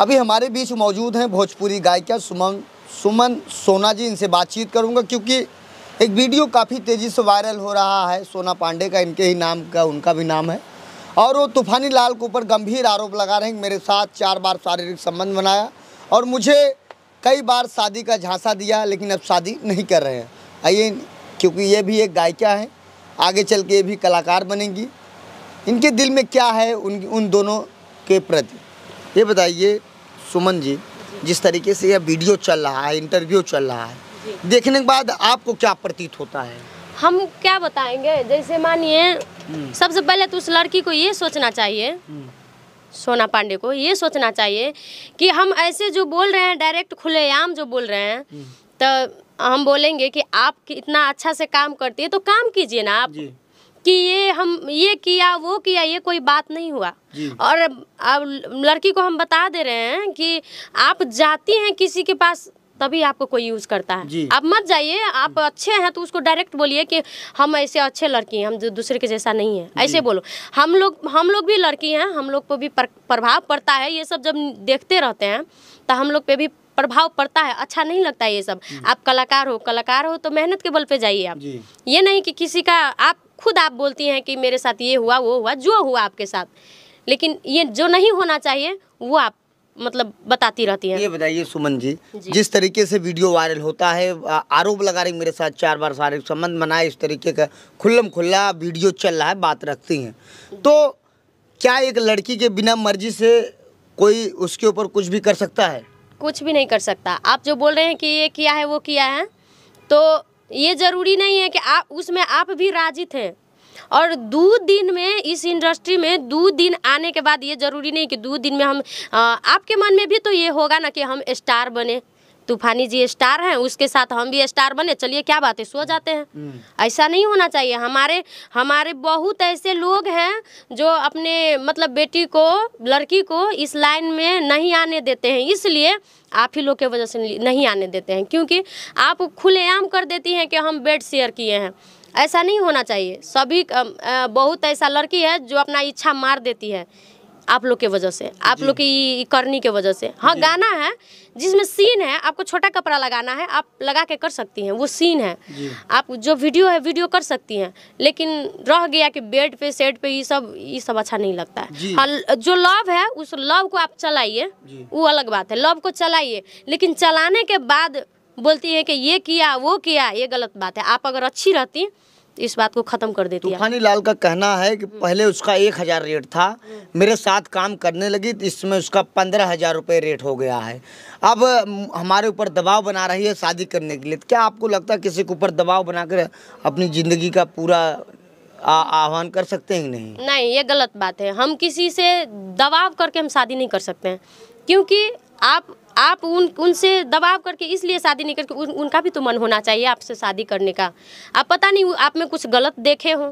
अभी हमारे बीच मौजूद हैं भोजपुरी गायिका सुमन सुमन सोना जी इनसे बातचीत करूंगा क्योंकि एक वीडियो काफ़ी तेज़ी से वायरल हो रहा है सोना पांडे का इनके ही नाम का उनका भी नाम है और वो तूफानी लाल के ऊपर गंभीर आरोप लगा रहे हैं मेरे साथ चार बार शारीरिक संबंध बनाया और मुझे कई बार शादी का झांसा दिया लेकिन अब शादी नहीं कर रहे हैं आइए क्योंकि ये भी एक गायिका है आगे चल के ये भी कलाकार बनेंगी इनके दिल में क्या है उन उन दोनों के प्रति ये बताइए सुमन जी जिस तरीके से यह वीडियो चल रहा है इंटरव्यू चल रहा है देखने के बाद आपको क्या प्रतीत होता है हम क्या बताएंगे जैसे मानिए हम्म। सबसे पहले तो उस लड़की को ये सोचना चाहिए हम्म। सोना पांडे को ये सोचना चाहिए कि हम ऐसे जो बोल रहे हैं डायरेक्ट खुलेआम जो बोल रहे हैं हम्म। तो हम बोलेंगे कि आप इतना अच्छा से काम करती है तो काम कीजिए ना आप कि ये हम ये किया वो किया ये कोई बात नहीं हुआ और अब लड़की को हम बता दे रहे हैं कि आप जाती हैं किसी के पास तभी आपको कोई यूज करता है आप मत जाइए आप अच्छे हैं तो उसको डायरेक्ट बोलिए कि हम ऐसे अच्छे लड़की हैं हम दूसरे के जैसा नहीं है ऐसे बोलो हम लोग हम लोग भी लड़की हैं हम लोग पर भी प्रभाव पड़ता है ये सब जब देखते रहते हैं तो हम लोग पे भी प्रभाव पड़ता है अच्छा नहीं लगता है ये सब आप कलाकार हो कलाकार हो तो मेहनत के बल पे जाइए आप ये नहीं कि किसी का आप खुद आप बोलती हैं कि मेरे साथ ये हुआ वो हुआ जो हुआ आपके साथ लेकिन ये जो नहीं होना चाहिए वो आप मतलब बताती रहती हैं ये बताइए सुमन जी, जी जिस तरीके से वीडियो वायरल होता है आरोप लगा रही मेरे साथ चार बार सारे संबंध बनाए इस तरीके का खुल्लम खुल्ला वीडियो चल रहा है बात रखती हैं तो क्या एक लड़की के बिना मर्जी से कोई उसके ऊपर कुछ भी कर सकता है कुछ भी नहीं कर सकता आप जो बोल रहे हैं कि ये किया है वो किया है तो ये ज़रूरी नहीं है कि आप उसमें आप भी राजी थे और दो दिन में इस इंडस्ट्री में दो दिन आने के बाद ये ज़रूरी नहीं कि दो दिन में हम आ, आपके मन में भी तो ये होगा ना कि हम स्टार बने तूफानी जी स्टार हैं उसके साथ हम भी स्टार बने चलिए क्या बात है सो जाते हैं ऐसा नहीं होना चाहिए हमारे हमारे बहुत ऐसे लोग हैं जो अपने मतलब बेटी को लड़की को इस लाइन में नहीं आने देते हैं इसलिए आप ही लोग के वजह से नहीं आने देते हैं क्योंकि आप खुलेआम कर देती हैं कि हम बेड शेयर किए हैं ऐसा नहीं होना चाहिए सभी बहुत ऐसा लड़की है जो अपना इच्छा मार देती है आप लोग के वजह से आप लोग की करनी के वजह से हाँ गाना है जिसमें सीन है आपको छोटा कपड़ा लगाना है आप लगा के कर सकती हैं वो सीन है आप जो वीडियो है वीडियो कर सकती हैं लेकिन रह गया कि बेड पे सेट पे ये सब ये सब अच्छा नहीं लगता है हाँ जो लव है उस लव को आप चलाइए वो अलग बात है लव को चलाइए लेकिन चलाने के बाद बोलती है कि ये किया वो किया ये गलत बात है आप अगर अच्छी रहती इस बात को ख़त्म कर देती तूफानी लाल का कहना है कि हम्म। पहले उसका एक हज़ार रेट था हम्म। मेरे साथ काम करने लगी तो इसमें उसका पंद्रह हज़ार रुपये रेट हो गया है अब हमारे ऊपर दबाव बना रही है शादी करने के लिए तो क्या आपको लगता है किसी के ऊपर दबाव बनाकर अपनी ज़िंदगी का पूरा आह्वान कर सकते हैं नहीं नहीं ये गलत बात है हम किसी से दबाव करके हम शादी नहीं कर सकते हैं क्योंकि आप आप उन उनसे दबाव करके इसलिए शादी नहीं करके उन, उनका भी तो मन होना चाहिए आपसे शादी करने का आप पता नहीं आप में कुछ गलत देखे हों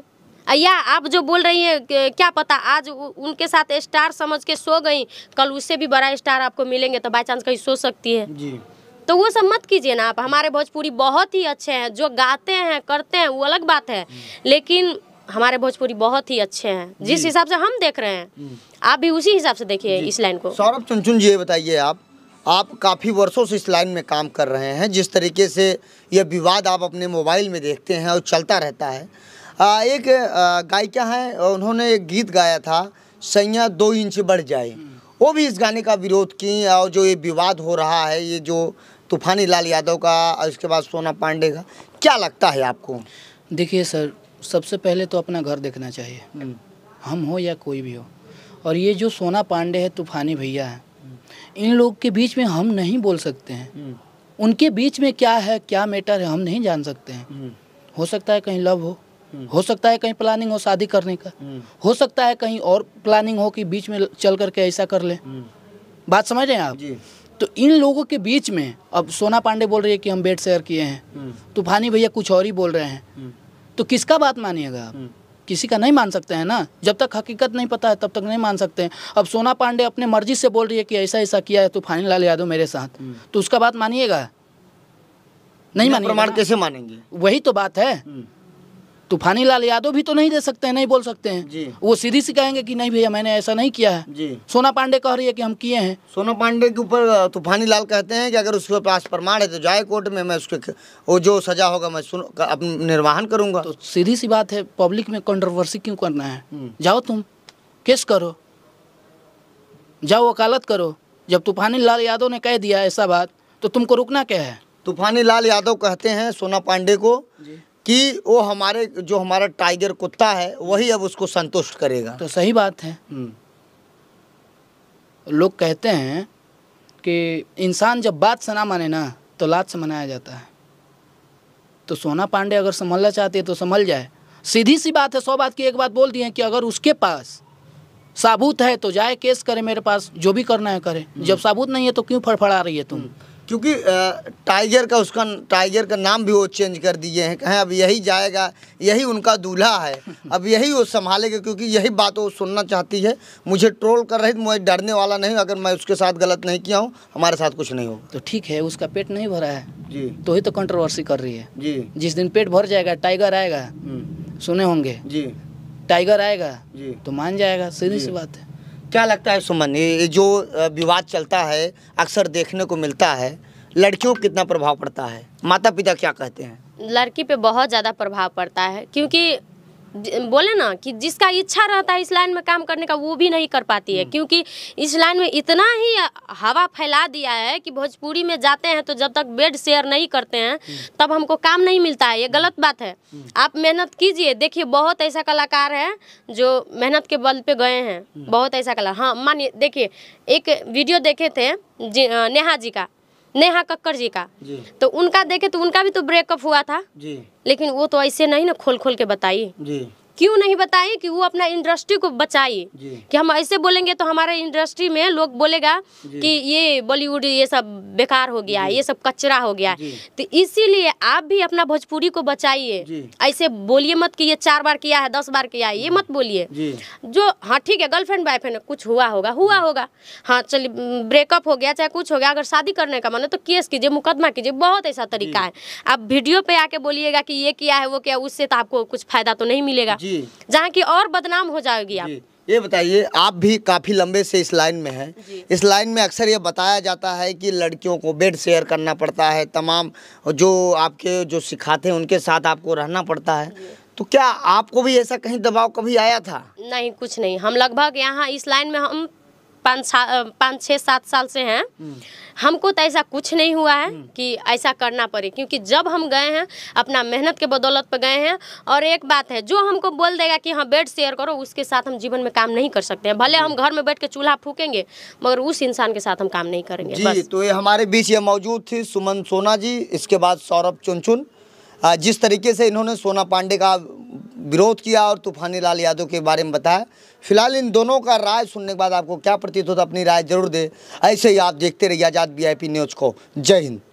या आप जो बोल रही हैं क्या पता आज उनके साथ स्टार समझ के सो गई कल उससे भी बड़ा स्टार आपको मिलेंगे तो बाई चांस कहीं सो सकती है जी तो वो सब मत कीजिए ना आप हमारे भोजपुरी बहुत ही अच्छे हैं जो गाते हैं करते हैं वो अलग बात है लेकिन हमारे भोजपुरी बहुत ही अच्छे हैं जिस हिसाब से हम देख रहे हैं आप भी उसी हिसाब से देखिए इस लाइन को सौरभ चुनचुन जी बताइए आप आप काफ़ी वर्षों से इस लाइन में काम कर रहे हैं जिस तरीके से यह विवाद आप अपने मोबाइल में देखते हैं और चलता रहता है आ, एक गायिका हैं उन्होंने एक गीत गाया था सैया दो इंच बढ़ जाए वो भी इस गाने का विरोध की और जो ये विवाद हो रहा है ये जो तूफानी लाल यादव का और इसके बाद सोना पांडे का क्या लगता है आपको देखिए सर सबसे पहले तो अपना घर देखना चाहिए हम हो या कोई भी हो और ये जो सोना पांडे है तूफानी भैया है इन लोग के बीच में हम नहीं बोल सकते हैं हम्म। उनके बीच में क्या है क्या मैटर है हम नहीं जान सकते हैं हम्म। हो सकता है कहीं लव हो हम्म। हो सकता है कहीं प्लानिंग हो शादी करने का हो सकता है कहीं और प्लानिंग हो कि बीच में चल करके ऐसा कर ले बात समझ रहे हैं आप तो इन लोगों के बीच में अब सोना पांडे बोल रही है कि हम बेड शेयर किए हैं तूफानी तो भैया कुछ और ही बोल रहे हैं तो किसका बात मानिएगा आप किसी का नहीं मान सकते हैं ना जब तक हकीकत नहीं पता है तब तक नहीं मान सकते हैं अब सोना पांडे अपने मर्जी से बोल रही है कि ऐसा ऐसा किया है तो फाइनल यादव मेरे साथ हम्म। तो उसका बात मानिएगा नहीं मानिए प्रमाण कैसे मानेंगे वही तो बात है हम्म। तूफानी लाल यादव भी तो नहीं दे सकते हैं नहीं बोल सकते हैं जी। वो सीधी से कहेंगे कि नहीं भैया मैंने ऐसा नहीं किया है जी। सोना पांडे कह रही है कि हम किए हैं सोना पांडे के ऊपर तूफानी लाल कहते हैं कि अगर उसके पास प्रमाण है तो जाए कोर्ट में मैं उसके वो जो सजा होगा मैं सुन निर्वाहन करूंगा तो सीधी सी बात है पब्लिक में कॉन्ट्रोवर्सी क्यों करना है हम्म। जाओ तुम केस करो जाओ वकालत करो जब तूफानी लाल यादव ने कह दिया ऐसा बात तो तुमको रुकना क्या है तूफानी लाल यादव कहते हैं सोना पांडे को कि वो हमारे जो हमारा टाइगर कुत्ता है वही अब उसको संतुष्ट करेगा तो सही बात है हम्म। लोग कहते हैं कि इंसान जब बात से ना माने ना तो लात से मनाया जाता है तो सोना पांडे अगर संभलना चाहते हैं तो संभल जाए सीधी सी बात है सौ बात की एक बात बोल दी है कि अगर उसके पास साबूत है तो जाए केस करे मेरे पास जो भी करना है करे हम्म। जब साबूत नहीं है तो क्यों फड़फड़ा रही है तुम हम्म। क्योंकि टाइगर का उसका टाइगर का नाम भी वो चेंज कर दिए हैं कहें अब यही जाएगा यही उनका दूल्हा है अब यही वो संभालेगा क्योंकि यही बात वो सुनना चाहती है मुझे ट्रोल कर रही मैं डरने वाला नहीं अगर मैं उसके साथ गलत नहीं किया हूँ हमारे साथ कुछ नहीं हो तो ठीक है उसका पेट नहीं भरा है जी तो ही तो कंट्रोवर्सी कर रही है जी जिस दिन पेट भर जाएगा टाइगर आएगा हम्म। सुने होंगे जी टाइगर आएगा जी तो मान जाएगा सीधी सी बात है क्या लगता है सुमन ये जो विवाद चलता है अक्सर देखने को मिलता है लड़कियों कितना प्रभाव पड़ता है माता पिता क्या कहते हैं लड़की पे बहुत ज़्यादा प्रभाव पड़ता है क्योंकि बोले ना कि जिसका इच्छा रहता है इस लाइन में काम करने का वो भी नहीं कर पाती है हम्म। क्योंकि इस लाइन में इतना ही हवा फैला दिया है कि भोजपुरी में जाते हैं तो जब तक बेड शेयर नहीं करते हैं हम्म। तब हमको काम नहीं मिलता है ये गलत बात है हम्म। आप मेहनत कीजिए देखिए बहुत ऐसा कलाकार है जो मेहनत के बल पे गए हैं बहुत ऐसा कलाकार हाँ मानिए देखिए एक वीडियो देखे थे नेहा जी का नेहा कक्कर जी का जी। तो उनका देखे तो उनका भी तो ब्रेकअप हुआ था जी। लेकिन वो तो ऐसे नहीं ना खोल खोल के बताई क्यों नहीं बताए कि वो अपना इंडस्ट्री को बचाए कि हम ऐसे बोलेंगे तो हमारे इंडस्ट्री में लोग बोलेगा कि ये बॉलीवुड ये सब बेकार हो गया ये सब कचरा हो गया तो इसीलिए आप भी अपना भोजपुरी को बचाइए ऐसे बोलिए मत कि ये चार बार किया है दस बार किया है ये मत बोलिए जो हाँ ठीक है गर्लफ्रेंड बॉयफ्रेंड कुछ हुआ होगा हुआ होगा हाँ चलिए ब्रेकअप हो गया चाहे कुछ हो गया अगर शादी करने का मन है तो केस कीजिए मुकदमा कीजिए बहुत ऐसा तरीका है आप वीडियो पे आके बोलिएगा कि ये किया है वो किया उससे तो आपको कुछ फायदा तो नहीं मिलेगा जी जहाँ की और बदनाम हो जाएगी आप ये बताइए आप भी काफ़ी लंबे से इस लाइन में हैं इस लाइन में अक्सर ये बताया जाता है कि लड़कियों को बेड शेयर करना पड़ता है तमाम जो आपके जो सिखाते हैं उनके साथ आपको रहना पड़ता है तो क्या आपको भी ऐसा कहीं दबाव कभी आया था नहीं कुछ नहीं हम लगभग यहाँ इस लाइन में हम पाँच पाँच छः सात साल से हैं हमको तो ऐसा कुछ नहीं हुआ है कि ऐसा करना पड़े क्योंकि जब हम गए हैं अपना मेहनत के बदौलत पर गए हैं और एक बात है जो हमको बोल देगा कि हाँ बेड शेयर करो उसके साथ हम जीवन में काम नहीं कर सकते हैं भले हम घर में बैठ के चूल्हा फूकेंगे मगर उस इंसान के साथ हम काम नहीं करेंगे जी बस। तो ये हमारे बीच ये मौजूद थी सुमन सोना जी इसके बाद सौरभ चुनचुन जिस तरीके से इन्होंने सोना पांडे का विरोध किया और तूफानी लाल यादव के बारे में बताया फिलहाल इन दोनों का राय सुनने के बाद आपको क्या प्रतीत होता अपनी राय जरूर दे ऐसे ही आप देखते रहिए आज़ाद वी न्यूज़ को जय हिंद